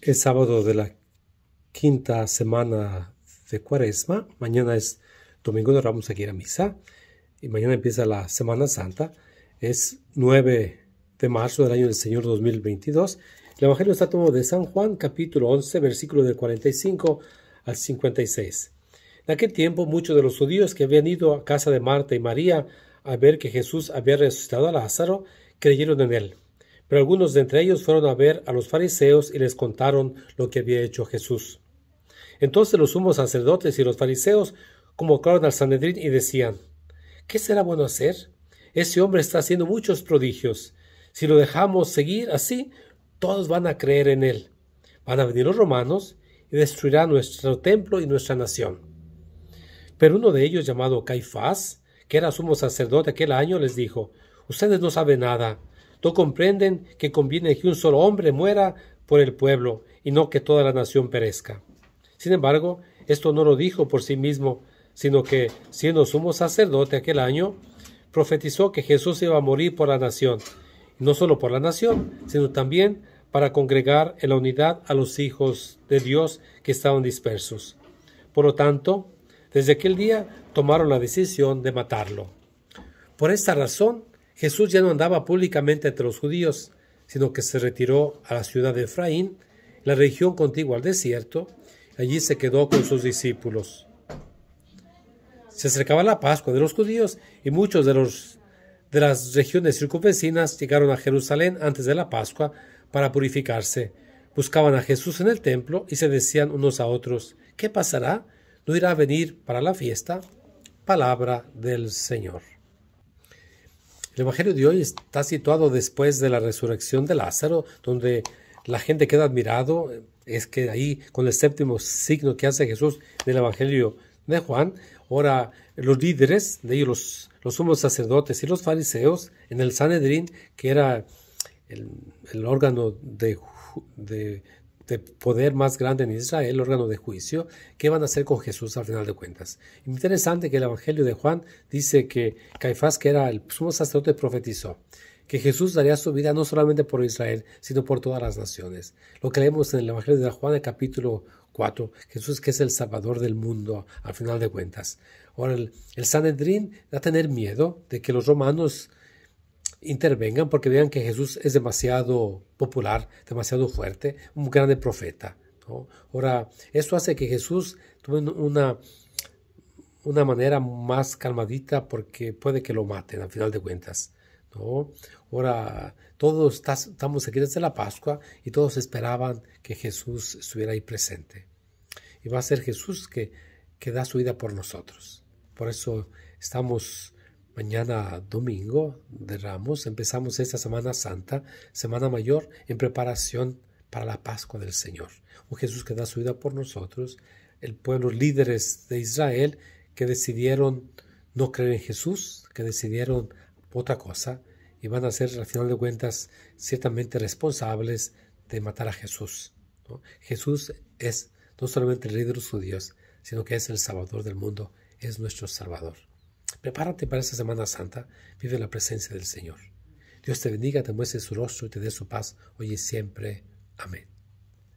Es sábado de la quinta semana de Cuaresma. Mañana es domingo vamos a ir a misa. Y mañana empieza la Semana Santa. Es 9 de marzo del año del Señor 2022. El Evangelio está tomado de San Juan, capítulo 11, versículo del 45 al 56. En aquel tiempo, muchos de los judíos que habían ido a casa de Marta y María a ver que Jesús había resucitado a Lázaro creyeron en él. Pero algunos de entre ellos fueron a ver a los fariseos y les contaron lo que había hecho Jesús. Entonces los sumos sacerdotes y los fariseos convocaron al Sanedrín y decían, ¿qué será bueno hacer? Ese hombre está haciendo muchos prodigios. Si lo dejamos seguir así, todos van a creer en él. Van a venir los romanos y destruirán nuestro templo y nuestra nación. Pero uno de ellos, llamado Caifás, que era sumo sacerdote aquel año, les dijo, Ustedes no saben nada. No comprenden que conviene que un solo hombre muera por el pueblo y no que toda la nación perezca. Sin embargo, esto no lo dijo por sí mismo, sino que, siendo sumo sacerdote aquel año, profetizó que Jesús iba a morir por la nación, y no solo por la nación, sino también para congregar en la unidad a los hijos de Dios que estaban dispersos. Por lo tanto, desde aquel día tomaron la decisión de matarlo. Por esta razón, Jesús ya no andaba públicamente entre los judíos, sino que se retiró a la ciudad de Efraín, la región contigua al desierto, allí se quedó con sus discípulos. Se acercaba la Pascua de los judíos y muchos de, los, de las regiones circunvecinas llegaron a Jerusalén antes de la Pascua para purificarse. Buscaban a Jesús en el templo y se decían unos a otros, ¿qué pasará? ¿No irá a venir para la fiesta? Palabra del Señor. El Evangelio de hoy está situado después de la resurrección de Lázaro, donde la gente queda admirado. Es que ahí, con el séptimo signo que hace Jesús del Evangelio de Juan, ahora los líderes, de ellos los, los sumos sacerdotes y los fariseos, en el Sanedrín, que era el, órgano de, de, de poder más grande en Israel, el órgano de juicio, ¿qué van a hacer con Jesús al final de cuentas? Interesante que el Evangelio de Juan dice que Caifás, que era el sumo sacerdote, profetizó que Jesús daría su vida no solamente por Israel, sino por todas las naciones. Lo que leemos en el Evangelio de Juan, el capítulo 4, Jesús que es el Salvador del mundo, al final de cuentas. Ahora, el, el Sanedrín va a tener miedo de que los romanos intervengan porque vean que Jesús es demasiado popular, demasiado fuerte, un gran profeta. ¿no? Ahora, esto hace que Jesús tenga una, una manera más calmadita porque puede que lo maten al final de cuentas. ¿no? Ahora, todos estamos aquí desde la Pascua y todos esperaban que Jesús estuviera ahí presente. Y va a ser Jesús que, que da su vida por nosotros. Por eso estamos Mañana domingo de Ramos empezamos esta Semana Santa, Semana Mayor, en preparación para la Pascua del Señor. Un Jesús que da su vida por nosotros, el pueblo líderes de Israel que decidieron no creer en Jesús, que decidieron otra cosa y van a ser, al final de cuentas, ciertamente responsables de matar a Jesús. Jesús es no solamente el líder de los judíos, sino que es el salvador del mundo, es nuestro salvador. Prepárate para esta Semana Santa, vive la presencia del Señor. Dios te bendiga, te muestre su rostro y te dé su paz hoy y siempre. Amén.